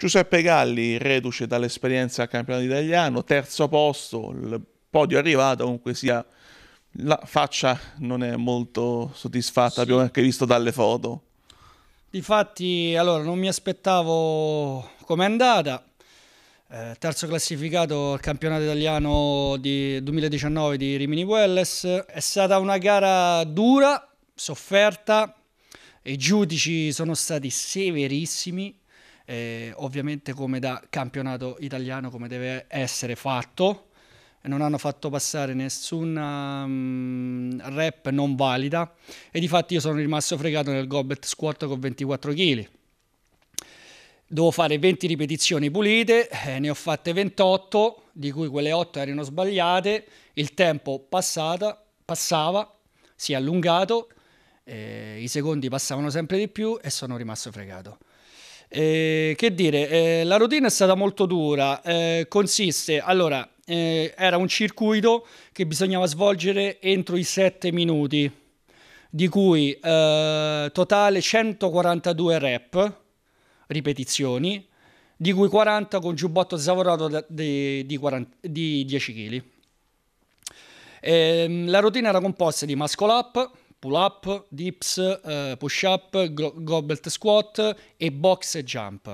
Giuseppe Galli, reduce dall'esperienza campionato italiano, terzo posto, il podio è arrivato, comunque sia la faccia non è molto soddisfatta, sì. abbiamo anche visto dalle foto. Difatti, allora, non mi aspettavo com'è andata. Eh, terzo classificato al campionato italiano di 2019 di Rimini Welles. È stata una gara dura, sofferta. I giudici sono stati severissimi eh, ovviamente come da campionato italiano come deve essere fatto non hanno fatto passare nessuna um, rep non valida e di fatto io sono rimasto fregato nel goblet squat con 24 kg devo fare 20 ripetizioni pulite eh, ne ho fatte 28 di cui quelle 8 erano sbagliate il tempo passata, passava si è allungato eh, i secondi passavano sempre di più e sono rimasto fregato eh, che dire, eh, la routine è stata molto dura, eh, consiste, allora, eh, era un circuito che bisognava svolgere entro i 7 minuti, di cui eh, totale 142 rep, ripetizioni, di cui 40 con giubbotto zavorato di, di, 40, di 10 kg. Ehm, la routine era composta di muscle up, pull up, dips, uh, push up, goblet squat e box jump.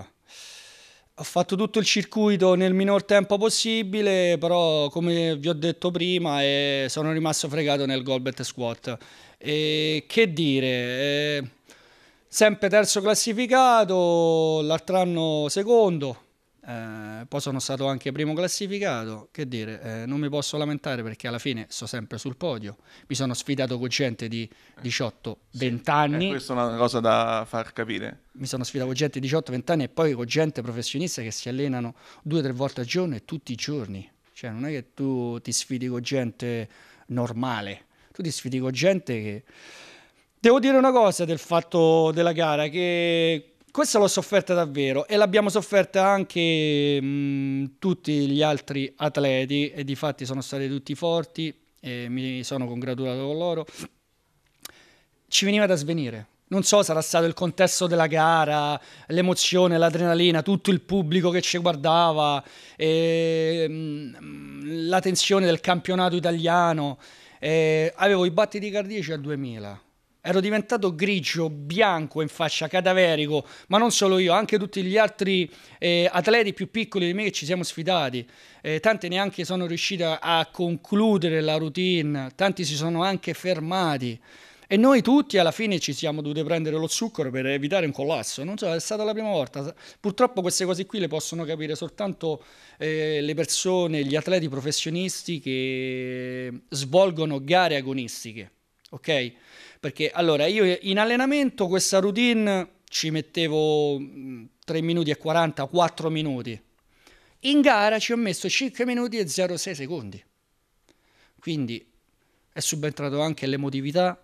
Ho fatto tutto il circuito nel minor tempo possibile, però come vi ho detto prima eh, sono rimasto fregato nel goblet squat. E che dire, eh, sempre terzo classificato, l'altro anno secondo, eh, poi sono stato anche primo classificato, che dire, eh, non mi posso lamentare perché alla fine sto sempre sul podio. Mi sono sfidato con gente di 18-20 eh, anni. Eh, questa è una cosa da far capire. Mi sono sfidato con gente di 18-20 anni e poi con gente professionista che si allenano due o tre volte al giorno e tutti i giorni. Cioè non è che tu ti sfidi con gente normale, tu ti sfidi con gente che... Devo dire una cosa del fatto della gara, che questa l'ho sofferta davvero e l'abbiamo sofferta anche mh, mm, tutti gli altri atleti e di fatti sono stati tutti forti e mi sono congratulato con loro. Ci veniva da svenire. Non so, sarà stato il contesto della gara, l'emozione, l'adrenalina, tutto il pubblico che ci guardava, e, mh, mm, la tensione del campionato italiano. E, avevo i battiti cardiaci a 2000 ero diventato grigio, bianco in faccia, cadaverico, ma non solo io, anche tutti gli altri eh, atleti più piccoli di me che ci siamo sfidati. Eh, tanti neanche sono riusciti a concludere la routine, tanti si sono anche fermati. E noi tutti alla fine ci siamo dovuti prendere lo zucchero per evitare un collasso. Non so, è stata la prima volta. Purtroppo queste cose qui le possono capire soltanto eh, le persone, gli atleti professionisti che svolgono gare agonistiche ok? Perché allora io in allenamento questa routine ci mettevo 3 mm, minuti e 40, 4 minuti. In gara ci ho messo 5 minuti e 06 secondi. Quindi è subentrato anche l'emotività,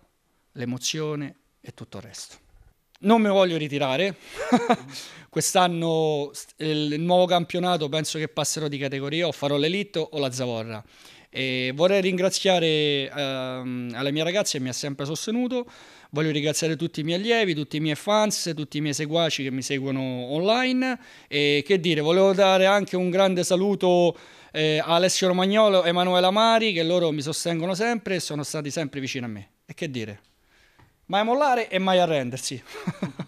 l'emozione e tutto il resto. Non mi voglio ritirare, quest'anno il nuovo campionato penso che passerò di categoria o farò l'elite o la zavorra. E vorrei ringraziare ehm, la mia ragazza che mi ha sempre sostenuto. Voglio ringraziare tutti i miei allievi, tutti i miei fans, tutti i miei seguaci che mi seguono online. E che dire, volevo dare anche un grande saluto eh, a Alessio Romagnolo e Emanuele Amari, che loro mi sostengono sempre e sono stati sempre vicino a me. E che dire, mai mollare e mai arrendersi.